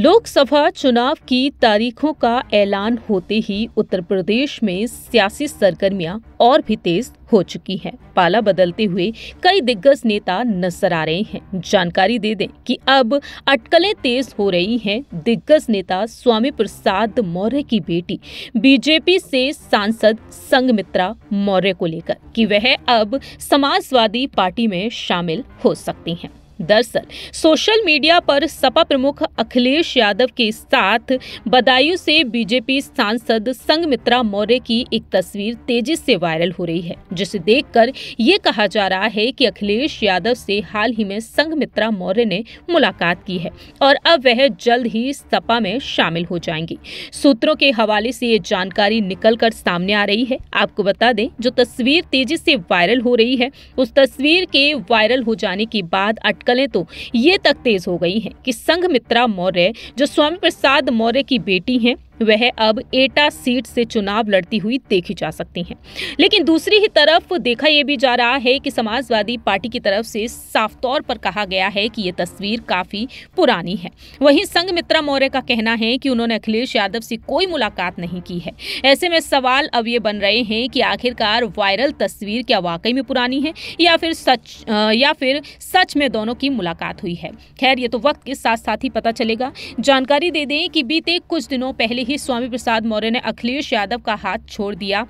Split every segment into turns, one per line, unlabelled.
लोकसभा चुनाव की तारीखों का ऐलान होते ही उत्तर प्रदेश में सियासी सरगर्मियां और भी तेज हो चुकी हैं। पाला बदलते हुए कई दिग्गज नेता नजर आ रहे हैं जानकारी दे दें कि अब अटकलें तेज हो रही हैं। दिग्गज नेता स्वामी प्रसाद मौर्य की बेटी बीजेपी से सांसद संगमित्रा मौर्य को लेकर कि वह अब समाजवादी पार्टी में शामिल हो सकती हैं। दरअसल सोशल मीडिया पर सपा प्रमुख अखिलेश यादव के साथ बदायूं से बीजेपी सांसद संगमित्रा मौर्य की एक तस्वीर तेजी से वायरल हो रही है जिसे देखकर ये कहा जा रहा है कि अखिलेश यादव से हाल ही में संगमित्रा मौर्य ने मुलाकात की है और अब वह जल्द ही सपा में शामिल हो जाएंगी सूत्रों के हवाले से ये जानकारी निकल सामने आ रही है आपको बता दें जो तस्वीर तेजी से वायरल हो रही है उस तस्वीर के वायरल हो जाने के बाद अटकल अटकलें तो ये तक तेज हो गई हैं कि मित्रा मौर्य जो स्वामी प्रसाद मौर्य की बेटी हैं वह अब एटा सीट से चुनाव लड़ती हुई देखी जा सकती हैं लेकिन दूसरी ही तरफ देखा यह भी जा रहा है कि समाजवादी पार्टी की तरफ से साफ तौर पर कहा गया है कि ये तस्वीर काफी पुरानी है वहीं मित्रा मौर्य का कहना है कि उन्होंने अखिलेश यादव से कोई मुलाकात नहीं की है ऐसे में सवाल अब ये बन रहे हैं कि आखिरकार वायरल तस्वीर क्या वाकई में पुरानी है या फिर सच या फिर सच में दोनों की मुलाकात हुई है खैर ये तो वक्त के साथ साथ ही पता चलेगा जानकारी दे दें कि बीते कुछ दिनों पहले ही स्वामी प्रसाद मौर्य ने अखिलेश यादव का हाथ छोड़ दिया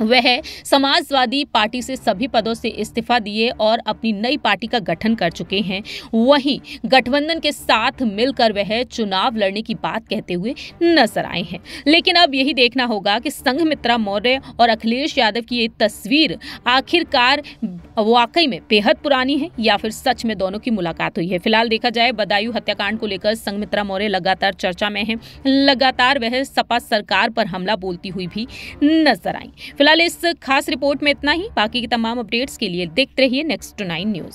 वह समाजवादी पार्टी से सभी पदों से इस्तीफा दिए और अपनी नई पार्टी का गठन कर चुके हैं वहीं गठबंधन के साथ मिलकर वह चुनाव लड़ने की बात कहते हुए नजर आए हैं लेकिन अब यही देखना होगा कि संघमित्रा मौर्य और अखिलेश यादव की ये तस्वीर आखिरकार वाकई में बेहद पुरानी है या फिर सच में दोनों की मुलाकात हुई है फिलहाल देखा जाए बदायू हत्याकांड को लेकर संघमित्रा मौर्य लगातार चर्चा में है लगातार वह सपा सरकार पर हमला बोलती हुई भी नजर आई फिलहाल इस खास रिपोर्ट में इतना ही बाकी के तमाम अपडेट्स के लिए देखते रहिए नेक्स्ट नाइन न्यूज